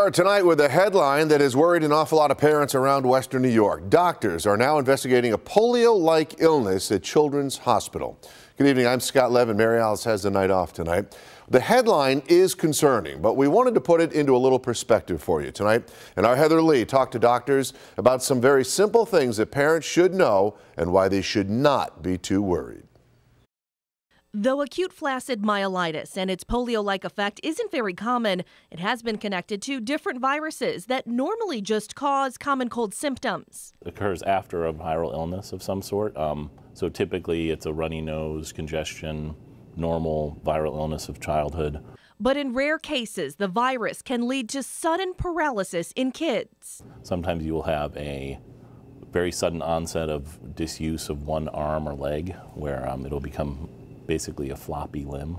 Start tonight with a headline that has worried an awful lot of parents around Western New York. Doctors are now investigating a polio like illness at Children's Hospital. Good evening. I'm Scott Levin. Mary Alice has the night off tonight. The headline is concerning, but we wanted to put it into a little perspective for you tonight. And our Heather Lee talked to doctors about some very simple things that parents should know and why they should not be too worried. Though acute flaccid myelitis and its polio like effect isn't very common, it has been connected to different viruses that normally just cause common cold symptoms. It occurs after a viral illness of some sort. Um, so typically it's a runny nose, congestion, normal viral illness of childhood. But in rare cases, the virus can lead to sudden paralysis in kids. Sometimes you will have a very sudden onset of disuse of one arm or leg where um, it'll become basically a floppy limb.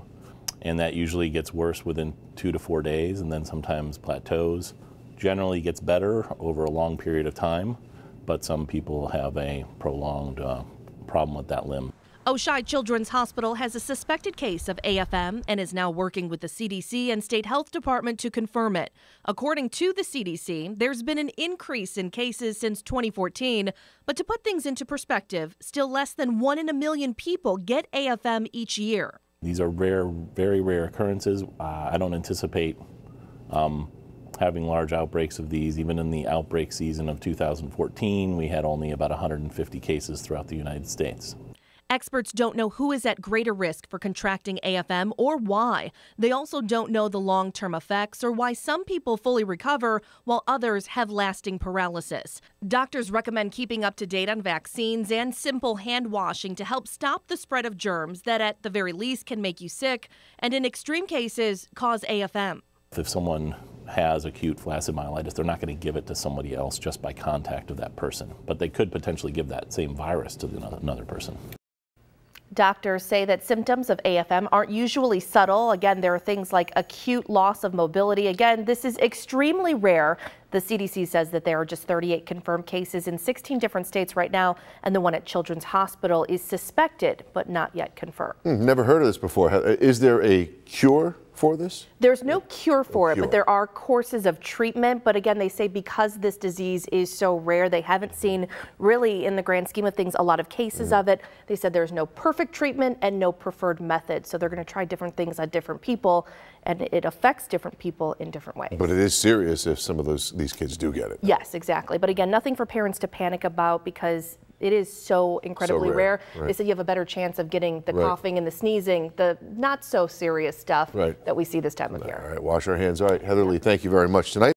And that usually gets worse within two to four days and then sometimes plateaus. Generally gets better over a long period of time, but some people have a prolonged uh, problem with that limb. Oshai Children's Hospital has a suspected case of AFM and is now working with the CDC and state health department to confirm it. According to the CDC, there's been an increase in cases since 2014, but to put things into perspective, still less than one in a million people get AFM each year. These are rare, very rare occurrences. Uh, I don't anticipate um, having large outbreaks of these. Even in the outbreak season of 2014, we had only about 150 cases throughout the United States. Experts don't know who is at greater risk for contracting AFM or why. They also don't know the long term effects or why some people fully recover while others have lasting paralysis. Doctors recommend keeping up to date on vaccines and simple hand washing to help stop the spread of germs that, at the very least, can make you sick and, in extreme cases, cause AFM. If someone has acute flaccid myelitis, they're not going to give it to somebody else just by contact of that person, but they could potentially give that same virus to another person. Doctors say that symptoms of AFM aren't usually subtle. Again, there are things like acute loss of mobility. Again, this is extremely rare. The CDC says that there are just 38 confirmed cases in 16 different states right now, and the one at Children's Hospital is suspected but not yet confirmed. Hmm, never heard of this before. Is there a cure? for this? There's no cure for no it, cure. but there are courses of treatment. But again, they say because this disease is so rare, they haven't seen really in the grand scheme of things a lot of cases mm of it. They said there's no perfect treatment and no preferred method. So they're going to try different things on different people and it affects different people in different ways. But it is serious if some of those these kids do get it. Yes, exactly. But again, nothing for parents to panic about because it is so incredibly so rare. rare. Right. They said you have a better chance of getting the right. coughing and the sneezing, the not so serious stuff right. that we see this time of year. All right, wash our hands. All right, Heather Lee, thank you very much tonight.